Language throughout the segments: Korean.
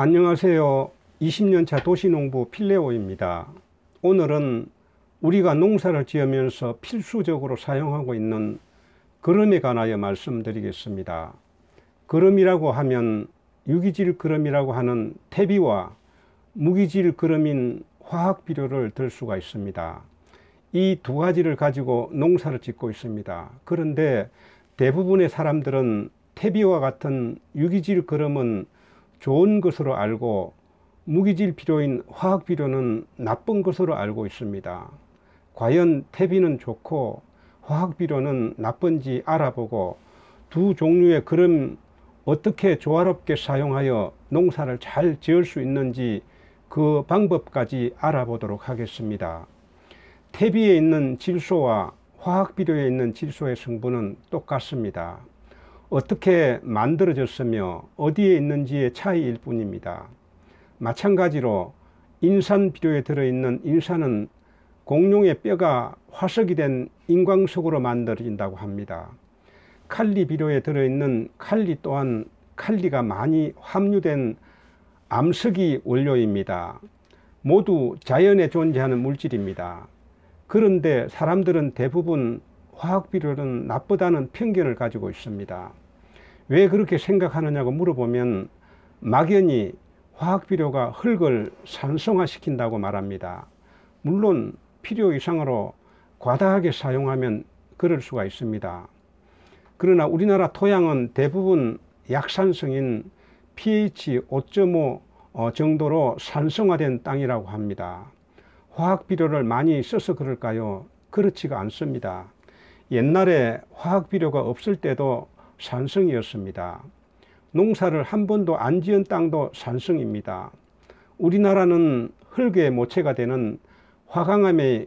안녕하세요. 20년차 도시농부 필레오입니다. 오늘은 우리가 농사를 지으면서 필수적으로 사용하고 있는 그름에 관하여 말씀드리겠습니다. 그름이라고 하면 유기질 그름이라고 하는 퇴비와 무기질 그름인 화학 비료를 들 수가 있습니다. 이 두 가지를 가지고 농사를 짓고 있습니다. 그런데 대부분의 사람들은 퇴비와 같은 유기질 그름은 좋은 것으로 알고 무기질 비료인 화학 비료는 나쁜 것으로 알고 있습니다. 과연 태비는 좋고 화학 비료는 나쁜지 알아보고 두 종류의 그름 어떻게 조화롭게 사용하여 농사를 잘 지을 수 있는지 그 방법까지 알아보도록 하겠습니다. 태비에 있는 질소와 화학 비료에 있는 질소의 성분은 똑같습니다. 어떻게 만들어졌으며 어디에 있는지의 차이일 뿐입니다. 마찬가지로 인산 비료에 들어있는 인산은 공룡의 뼈가 화석이 된 인광석으로 만들어진다고 합니다. 칼리 비료에 들어있는 칼리 또한 칼리가 많이 함유된 암석이 원료입니다. 모두 자연에 존재하는 물질입니다. 그런데 사람들은 대부분 화학 비료는 나쁘다는 편견을 가지고 있습니다. 왜 그렇게 생각하느냐고 물어보면 막연히 화학 비료가 흙을 산성화시킨다고 말합니다. 물론 필요 이상으로 과다하게 사용하면 그럴 수가 있습니다. 그러나 우리나라 토양은 대부분 약산성인 pH 5.5 어, 정도로 산성화된 땅이라고 합니다. 화학 비료를 많이 써서 그럴까요? 그렇지가 않습니다. 옛날에 화학 비료가 없을 때도 산성이었습니다. 농사를 한 번도 안 지은 땅도 산성입니다. 우리나라는 흙의 모체가 되는 화강암의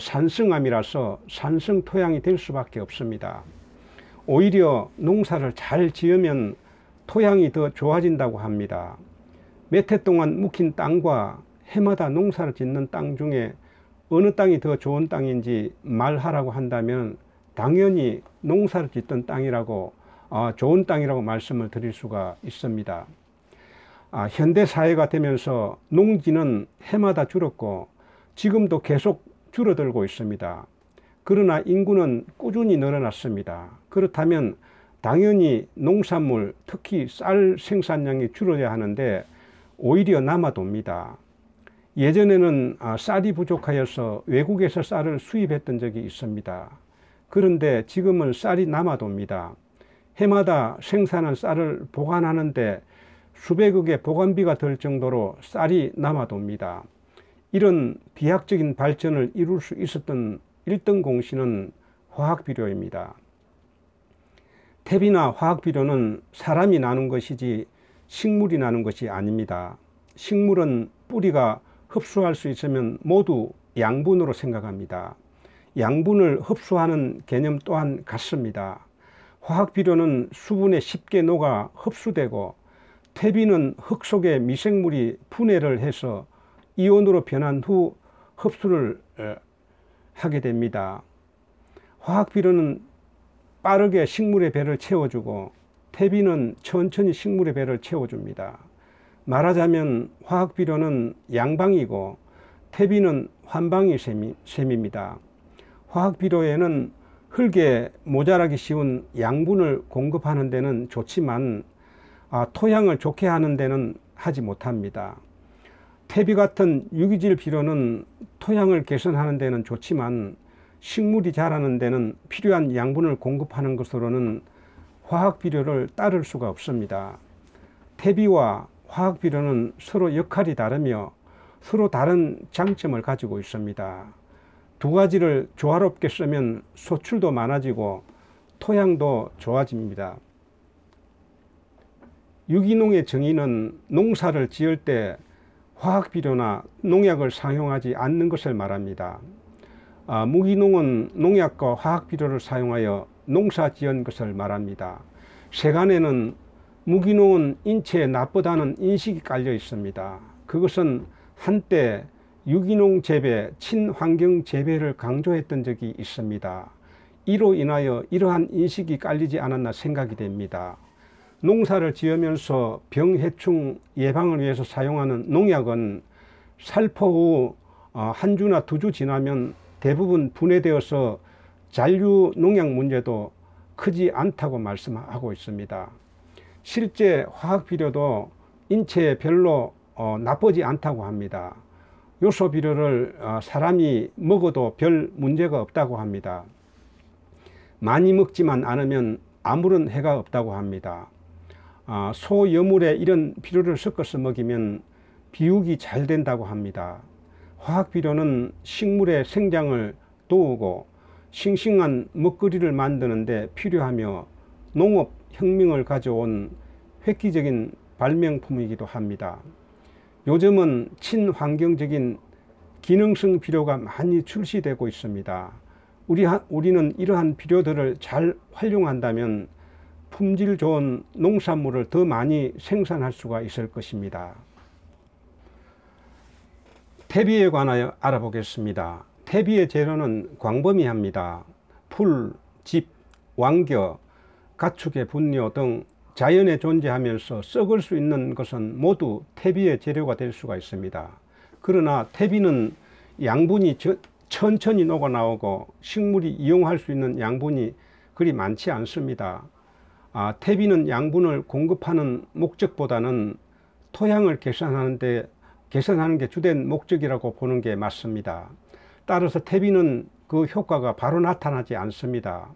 산성암이라서 산성 토양이 될 수밖에 없습니다. 오히려 농사를 잘 지으면 토양이 더 좋아진다고 합니다. 몇 해 동안 묵힌 땅과 해마다 농사를 짓는 땅 중에 어느 땅이 더 좋은 땅인지 말하라고 한다면 당연히 농사를 짓던 땅이라고 아, 좋은 땅이라고 말씀을 드릴 수가 있습니다. 아, 현대 사회가 되면서 농지는 해마다 줄었고 지금도 계속 줄어들고 있습니다. 그러나 인구는 꾸준히 늘어났습니다. 그렇다면 당연히 농산물, 특히 쌀 생산량이 줄어야 하는데 오히려 남아돕니다. 예전에는 아, 쌀이 부족하여서 외국에서 쌀을 수입했던 적이 있습니다. 그런데 지금은 쌀이 남아돕니다. 해마다 생산한 쌀을 보관하는데 수백억의 보관비가 들 정도로 쌀이 남아돕니다. 이런 비약적인 발전을 이룰 수 있었던 1등 공신은 화학비료입니다. 탭이나 화학비료는 사람이 나눈 것이지 식물이 나눈 것이 아닙니다. 식물은 뿌리가 흡수할 수 있으면 모두 양분으로 생각합니다. 양분을 흡수하는 개념 또한 같습니다. 화학 비료는 수분에 쉽게 녹아 흡수되고 퇴비는 흙 속의 미생물이 분해를 해서 이온으로 변한 후 흡수를 하게 됩니다. 화학 비료는 빠르게 식물의 배를 채워주고 퇴비는 천천히 식물의 배를 채워줍니다. 말하자면 화학비료는 양방이고 퇴비는 환방이 셈입니다. 화학비료에는 흙에 모자라기 쉬운 양분을 공급하는 데는 좋지만 아, 토양을 좋게 하는 데는 하지 못합니다. 퇴비 같은 유기질 비료는 토양을 개선하는 데는 좋지만 식물이 자라는 데는 필요한 양분을 공급하는 것으로는 화학 비료를 따를 수가 없습니다. 퇴비와 화학 비료는 서로 역할이 다르며 서로 다른 장점을 가지고 있습니다. 두 가지를 조화롭게 쓰면 소출도 많아지고 토양도 좋아집니다. 유기농의 정의는 농사를 지을 때 화학 비료나 농약을 사용하지 않는 것을 말합니다. 아, 무기농은 농약과 화학 비료를 사용하여 농사 지은 것을 말합니다. 세간에는 무기놓은 인체에 나쁘다는 인식이 깔려 있습니다. 그것은 한때 유기농 재배, 친환경 재배를 강조했던 적이 있습니다. 이로 인하여 이러한 인식이 깔리지 않았나 생각이 됩니다. 농사를 지으면서 병해충 예방을 위해서 사용하는 농약은 살포 후한 어, 주나 두 주 지나면 대부분 분해되어서 잔류 농약 문제도 크지 않다고 말씀하고 있습니다. 실제 화학 비료도 인체에 별로 어, 나쁘지 않다고 합니다. 요소 비료를 어, 사람이 먹어도 별 문제가 없다고 합니다. 많이 먹지만 않으면 아무런 해가 없다고 합니다. 아, 소 여물에 이런 비료를 섞어서 먹이면 비육이 잘 된다고 합니다. 화학 비료는 식물의 생장을 도우고 싱싱한 먹거리를 만드는데 필요하며 농업 혁명을 가져온 획기적인 발명품이기도 합니다. 요즘은 친환경적인 기능성 비료가 많이 출시되고 있습니다. 우리, 우리는 이러한 비료들을 잘 활용한다면 품질 좋은 농산물을 더 많이 생산할 수가 있을 것입니다. 태비에 관하여 알아보겠습니다. 태비의 재료는 광범위합니다. 풀, 집, 왕겨, 가축의 분뇨 등 자연에 존재하면서 썩을 수 있는 것은 모두 퇴비의 재료가 될 수가 있습니다. 그러나 퇴비는 양분이 천천히 녹아 나오고 식물이 이용할 수 있는 양분이 그리 많지 않습니다. 아, 퇴비는 양분을 공급하는 목적보다는 토양을 개선하는데 개선하는 게 주된 목적이라고 보는 게 맞습니다. 따라서 퇴비는 그 효과가 바로 나타나지 않습니다.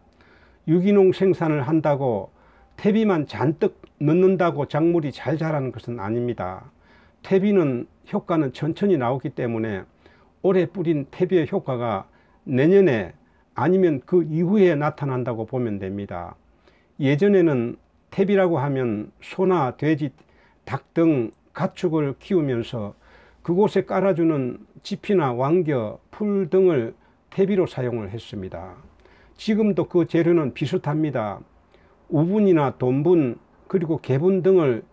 유기농 생산을 한다고 퇴비만 잔뜩 넣는다고 작물이 잘 자라는 것은 아닙니다. 퇴비는 효과는 천천히 나오기 때문에 올해 뿌린 퇴비의 효과가 내년에 아니면 그 이후에 나타난다고 보면 됩니다. 예전에는 퇴비라고 하면 소나 돼지, 닭 등 가축을 키우면서 그곳에 깔아주는 지피나 왕겨, 풀 등을 퇴비로 사용을 했습니다. 지금도 그 재료는 비슷합니다. 우분이나 돈분 그리고 개분 등을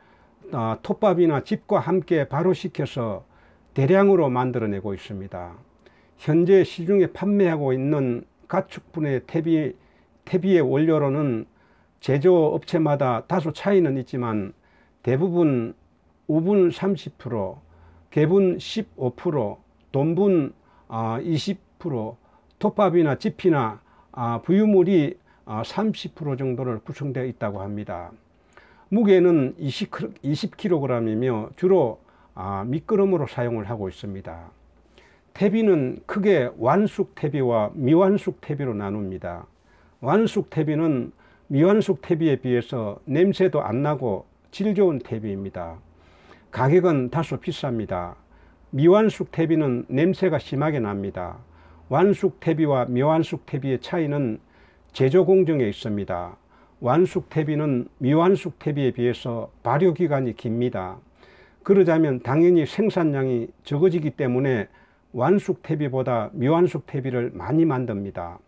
아, 톱밥이나 집과 함께 발효시켜서 대량으로 만들어내고 있습니다. 현재 시중에 판매하고 있는 가축분의 퇴비, 퇴비의 원료로는 제조업체마다 다소 차이는 있지만 대부분 우분 30%, 개분 15%, 돈분 20%, 아, 톱밥이나 지피나 아, 부유물이 30% 아, 정도를 구성되어 있다고 합니다. 무게는 20, k g 이며 주로 미끄럼으로 아, 사용을 하고 있습니다. 태비는 크게 완숙 태비와 미완숙 태비로 나눕니다. 완숙 태비는 미완숙 태비에 비해서 냄새도 안 나고 질 좋은 태비입니다. 가격은 다소 비쌉니다. 미완숙 태비는 냄새가 심하게 납니다. 완숙태비와 미완숙태비의 차이는 제조 공정에 있습니다. 완숙태비는 미완숙태비에 비해서 발효 기간이 깁니다. 그러자면 당연히 생산량이 적어지기 때문에 완숙태비보다 미완숙태비를 많이 만듭니다.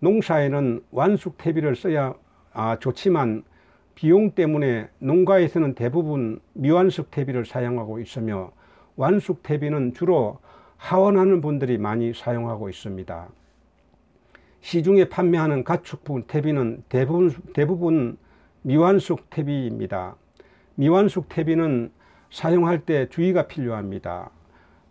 농사에는 완숙태비를 써야 아, 좋지만 비용 때문에 농가에서는 대부분 미완숙태비를 사용하고 있으며 완숙태비는 주로 하원하는 분들이 많이 사용하고 있습니다. 시중에 판매하는 가축분 퇴비는 대부분, 대부분 미완숙 퇴비입니다. 미완숙 퇴비는 사용할 때 주의가 필요합니다.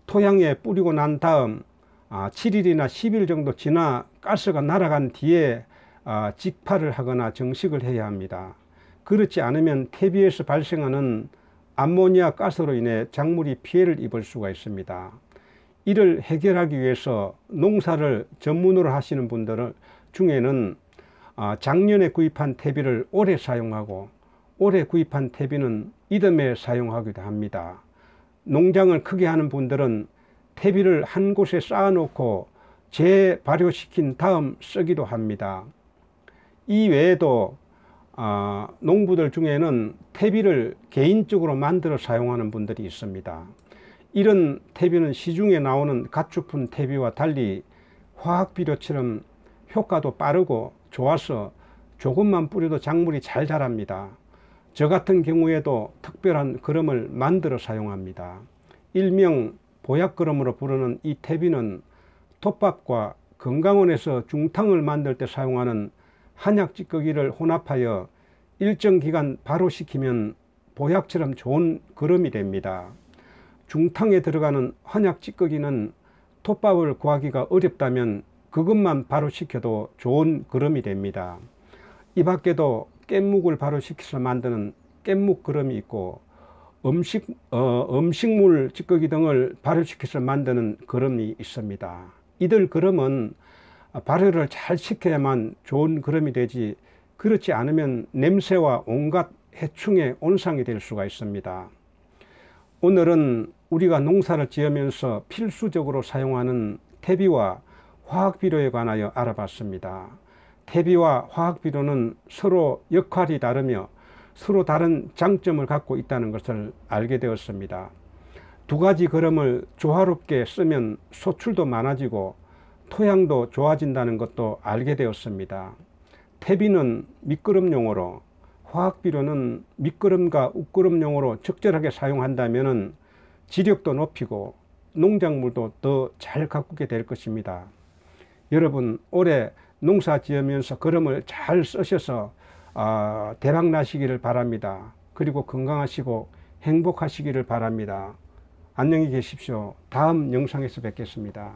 토양에 뿌리고 난 다음 7일이나 아, 10일 정도 지나 가스가 날아간 뒤에 아, 직파를 하거나 정식을 해야 합니다. 그렇지 않으면 퇴비에서 발생하는 암모니아 가스로 인해 작물이 피해를 입을 수가 있습니다. 이를 해결하기 위해서 농사를 전문으로 하시는 분들 중에는 아, 작년에 구입한 퇴비를 오래 사용하고 올해 구입한 퇴비는 이듬해 사용하기도 합니다. 농장을 크게 하는 분들은 퇴비를 한 곳에 쌓아놓고 재발효시킨 다음 쓰기도 합니다. 이 외에도 아, 농부들 중에는 퇴비를 개인적으로 만들어 사용하는 분들이 있습니다. 이런 퇴비는 시중에 나오는 가축품 퇴비와 달리 화학 비료처럼 효과도 빠르고 좋아서 조금만 뿌려도 작물이 잘 자랍니다. 저 같은 경우에도 특별한 그름을 만들어 사용합니다. 일명 보약 그름으로 부르는 이 퇴비는 톱밥과 건강원에서 중탕을 만들 때 사용하는 한약 찌꺼기를 혼합하여 일정 기간 발효시키면 보약처럼 좋은 그름이 됩니다. 중탕에 들어가는 한약 찌꺼기는 톱밥을 구하기가 어렵다면 그것만 바로 시켜도 좋은 그름이 됩니다. 이 밖에도 깻묵을 바로 시켜서 만드는 깻묵 그름이 있고 음식, 어, 음식물 찌꺼기 등을 발효시켜서 만드는 그름이 있습니다. 이들 그름은 발효를 잘 시켜야만 좋은 그름이 되지 그렇지 않으면 냄새와 온갖 해충의 온상이 될 수가 있습니다. 오늘은 우리가 농사를 지으면서 필수적으로 사용하는 퇴비와 화학비료에 관하여 알아봤습니다. 퇴비와 화학비료는 서로 역할이 다르며 서로 다른 장점을 갖고 있다는 것을 알게 되었습니다. 두 가지 걸음을 조화롭게 쓰면 소출도 많아지고 토양도 좋아진다는 것도 알게 되었습니다. 퇴비는 미끄럼 용으로 화학비료는 밑거름과 웃거름용으로 적절하게 사용한다면 지력도 높이고 농작물도 더 잘 가꾸게 될 것입니다. 여러분 올해 농사 지으면서 거름을 잘 쓰셔서 아, 대박 나시기를 바랍니다. 그리고 건강하시고 행복하시기를 바랍니다. 안녕히 계십시오. 다음 영상에서 뵙겠습니다.